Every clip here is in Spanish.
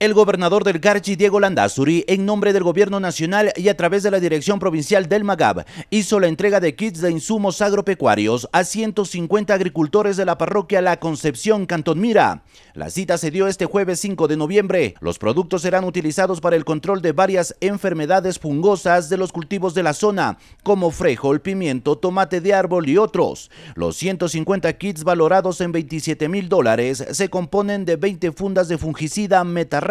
El gobernador del Garchi, Diego Landazuri, en nombre del gobierno nacional y a través de la dirección provincial del Magab, hizo la entrega de kits de insumos agropecuarios a 150 agricultores de la parroquia La Concepción, Cantón Mira. La cita se dio este jueves 5 de noviembre. Los productos serán utilizados para el control de varias enfermedades fungosas de los cultivos de la zona, como frejol, pimiento, tomate de árbol y otros. Los 150 kits valorados en 27 mil dólares se componen de 20 fundas de fungicida metarra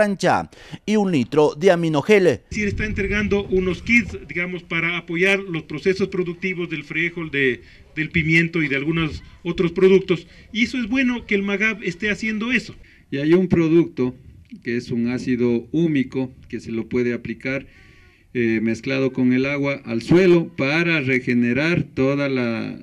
y un litro de aminogel. Sí, está entregando unos kits, digamos, para apoyar los procesos productivos del frijol, de, del pimiento y de algunos otros productos. Y eso es bueno que el MAGAB esté haciendo eso. Y hay un producto que es un ácido húmico que se lo puede aplicar eh, mezclado con el agua al suelo para regenerar toda la,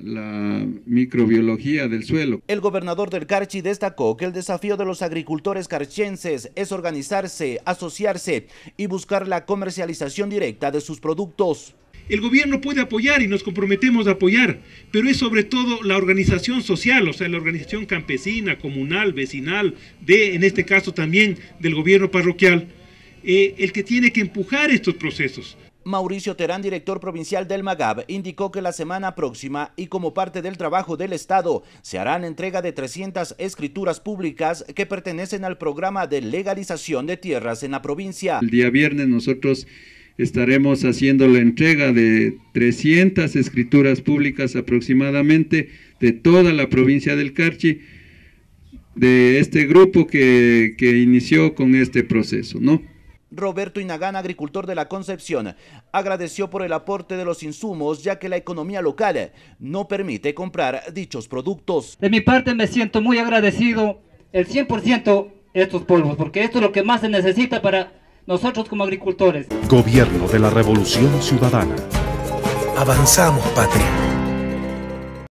microbiología del suelo. El gobernador del Carchi destacó que el desafío de los agricultores carchenses es organizarse, asociarse y buscar la comercialización directa de sus productos. El gobierno puede apoyar y nos comprometemos a apoyar, pero es sobre todo la organización social, o sea, la organización campesina, comunal, vecinal, de, en este caso también, del gobierno parroquial, eh, el que tiene que empujar estos procesos. Mauricio Terán, director provincial del MAGAB, indicó que la semana próxima y como parte del trabajo del Estado se harán entrega de 300 escrituras públicas que pertenecen al programa de legalización de tierras en la provincia. El día viernes nosotros estaremos haciendo la entrega de 300 escrituras públicas aproximadamente de toda la provincia del Carchi de este grupo que inició con este proceso, ¿no? Roberto Inagán, agricultor de la Concepción, agradeció por el aporte de los insumos ya que la economía local no permite comprar dichos productos. De mi parte me siento muy agradecido el 100% estos polvos porque esto es lo que más se necesita para nosotros como agricultores. Gobierno de la Revolución Ciudadana. Avanzamos, patria.